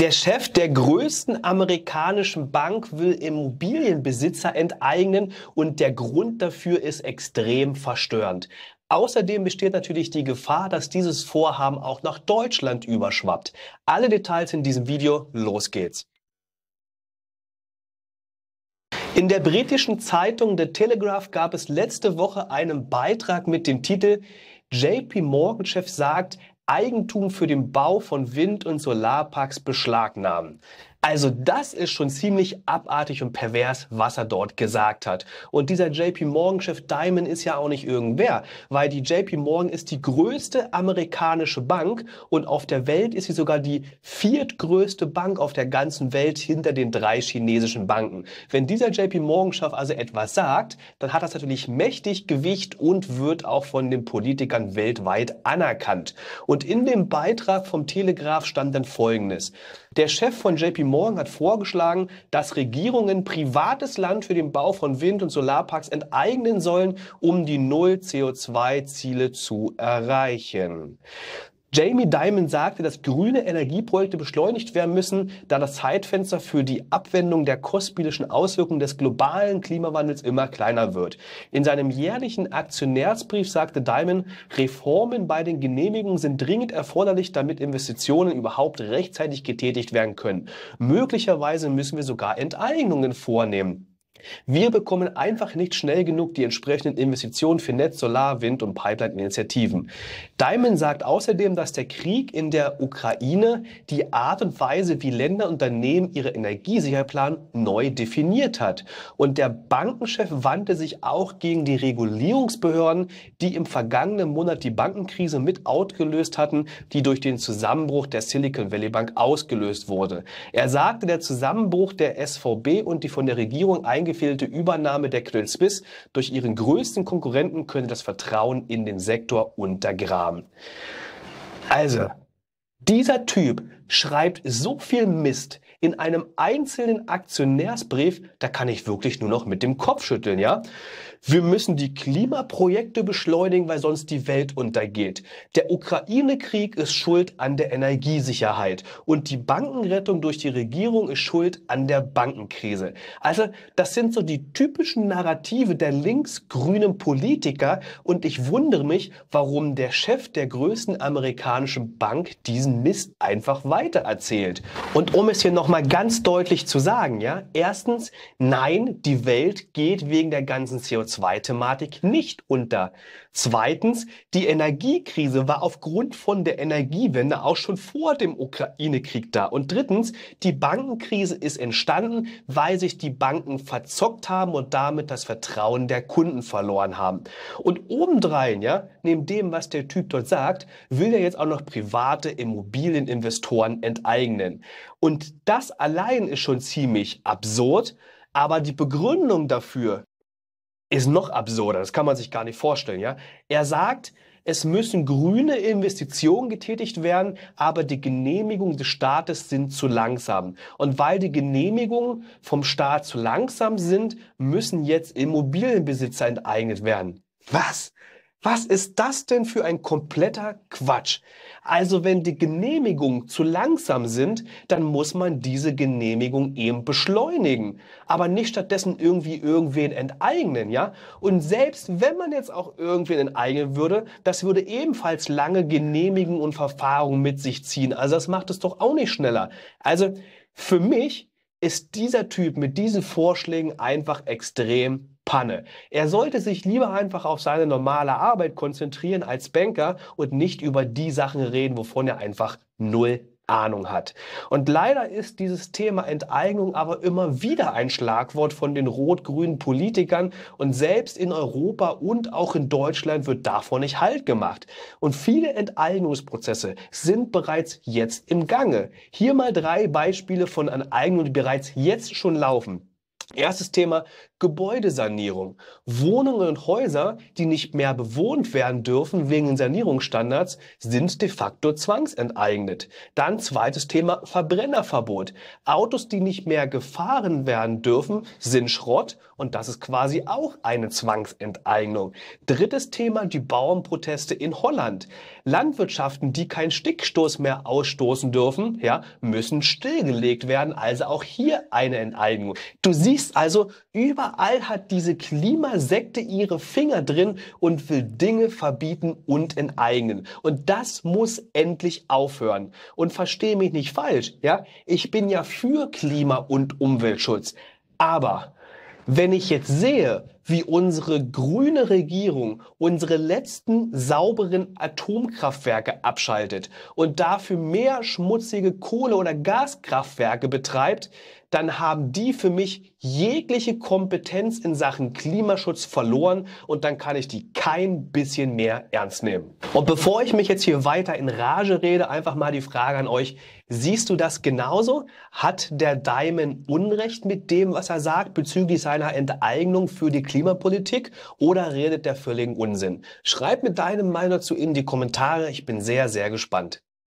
Der Chef der größten amerikanischen Bank will Immobilienbesitzer enteignen und der Grund dafür ist extrem verstörend. Außerdem besteht natürlich die Gefahr, dass dieses Vorhaben auch nach Deutschland überschwappt. Alle Details in diesem Video, los geht's. In der britischen Zeitung The Telegraph gab es letzte Woche einen Beitrag mit dem Titel JP Morgan Chef sagt, Eigentum für den Bau von Wind- und Solarparks beschlagnahmen. Also das ist schon ziemlich abartig und pervers, was er dort gesagt hat. Und dieser JP Morgan-Chef Diamond ist ja auch nicht irgendwer, weil die JP Morgan ist die größte amerikanische Bank und auf der Welt ist sie sogar die viertgrößte Bank auf der ganzen Welt hinter den drei chinesischen Banken. Wenn dieser JP Morgan-Chef also etwas sagt, dann hat das natürlich mächtig Gewicht und wird auch von den Politikern weltweit anerkannt. Und in dem Beitrag vom Telegraph stand dann Folgendes. Der Chef von JP Morgan Morgen hat vorgeschlagen, dass Regierungen privates Land für den Bau von Wind- und Solarparks enteignen sollen, um die Null-CO2-Ziele zu erreichen. Jamie Dimon sagte, dass grüne Energieprojekte beschleunigt werden müssen, da das Zeitfenster für die Abwendung der kostspielischen Auswirkungen des globalen Klimawandels immer kleiner wird. In seinem jährlichen Aktionärsbrief sagte Dimon, Reformen bei den Genehmigungen sind dringend erforderlich, damit Investitionen überhaupt rechtzeitig getätigt werden können. Möglicherweise müssen wir sogar Enteignungen vornehmen. Wir bekommen einfach nicht schnell genug die entsprechenden Investitionen für Netz, Solar, Wind und Pipeline-Initiativen. Diamond sagt außerdem, dass der Krieg in der Ukraine die Art und Weise, wie Länder und Unternehmen ihre Energiesicherheitsplan neu definiert hat. Und der Bankenchef wandte sich auch gegen die Regulierungsbehörden, die im vergangenen Monat die Bankenkrise mit outgelöst hatten, die durch den Zusammenbruch der Silicon Valley Bank ausgelöst wurde. Er sagte, der Zusammenbruch der SVB und die von der Regierung eingeführte ausgewählte Übernahme der Knüllsbiss durch ihren größten Konkurrenten könnte das Vertrauen in den Sektor untergraben. Also, dieser Typ schreibt so viel Mist in einem einzelnen Aktionärsbrief, da kann ich wirklich nur noch mit dem Kopf schütteln, ja? Wir müssen die Klimaprojekte beschleunigen, weil sonst die Welt untergeht. Der Ukraine-Krieg ist schuld an der Energiesicherheit. Und die Bankenrettung durch die Regierung ist schuld an der Bankenkrise. Also, das sind so die typischen Narrative der links-grünen Politiker. Und ich wundere mich, warum der Chef der größten amerikanischen Bank diesen Mist einfach weiter erzählt. Und um es hier nochmal ganz deutlich zu sagen, ja, erstens, nein, die Welt geht wegen der ganzen CO2-Thematik nicht unter. Zweitens, die Energiekrise war aufgrund von der Energiewende auch schon vor dem Ukraine-Krieg da. Und drittens, die Bankenkrise ist entstanden, weil sich die Banken verzockt haben und damit das Vertrauen der Kunden verloren haben. Und obendrein, ja, neben dem, was der Typ dort sagt, will er jetzt auch noch private Immobilieninvestoren Investoren enteignen. Und das allein ist schon ziemlich absurd, aber die Begründung dafür ist noch absurder. Das kann man sich gar nicht vorstellen, ja. Er sagt, es müssen grüne Investitionen getätigt werden, aber die Genehmigungen des Staates sind zu langsam. Und weil die Genehmigungen vom Staat zu langsam sind, müssen jetzt Immobilienbesitzer enteignet werden. Was? Was ist das denn für ein kompletter Quatsch? Also wenn die Genehmigungen zu langsam sind, dann muss man diese Genehmigung eben beschleunigen, aber nicht stattdessen irgendwie irgendwen enteignen, ja? Und selbst wenn man jetzt auch irgendwen enteignen würde, das würde ebenfalls lange Genehmigungen und Verfahren mit sich ziehen. Also das macht es doch auch nicht schneller. Also für mich ist dieser Typ mit diesen Vorschlägen einfach extrem Panne. Er sollte sich lieber einfach auf seine normale Arbeit konzentrieren als Banker und nicht über die Sachen reden, wovon er einfach null Ahnung hat. Und leider ist dieses Thema Enteignung aber immer wieder ein Schlagwort von den rot-grünen Politikern und selbst in Europa und auch in Deutschland wird davon nicht Halt gemacht. Und viele Enteignungsprozesse sind bereits jetzt im Gange. Hier mal drei Beispiele von Enteignungen, die bereits jetzt schon laufen. Erstes Thema Gebäudesanierung. Wohnungen und Häuser, die nicht mehr bewohnt werden dürfen wegen Sanierungsstandards, sind de facto zwangsenteignet. Dann zweites Thema Verbrennerverbot. Autos, die nicht mehr gefahren werden dürfen, sind Schrott und das ist quasi auch eine Zwangsenteignung. Drittes Thema die Bauernproteste in Holland. Landwirtschaften, die keinen Stickstoß mehr ausstoßen dürfen, ja, müssen stillgelegt werden, also auch hier eine Enteignung. Du siehst also über überall hat diese Klimasekte ihre Finger drin und will Dinge verbieten und enteignen. Und das muss endlich aufhören. Und verstehe mich nicht falsch, ja? Ich bin ja für Klima- und Umweltschutz. Aber wenn ich jetzt sehe, wie unsere grüne Regierung unsere letzten sauberen Atomkraftwerke abschaltet und dafür mehr schmutzige Kohle- oder Gaskraftwerke betreibt, dann haben die für mich jegliche Kompetenz in Sachen Klimaschutz verloren und dann kann ich die kein bisschen mehr ernst nehmen. Und bevor ich mich jetzt hier weiter in Rage rede, einfach mal die Frage an euch, siehst du das genauso? Hat der Diamond Unrecht mit dem, was er sagt bezüglich seiner Enteignung für die Klimapolitik oder redet der völligen Unsinn? Schreib mit deine Meinung dazu in die Kommentare. Ich bin sehr, sehr gespannt.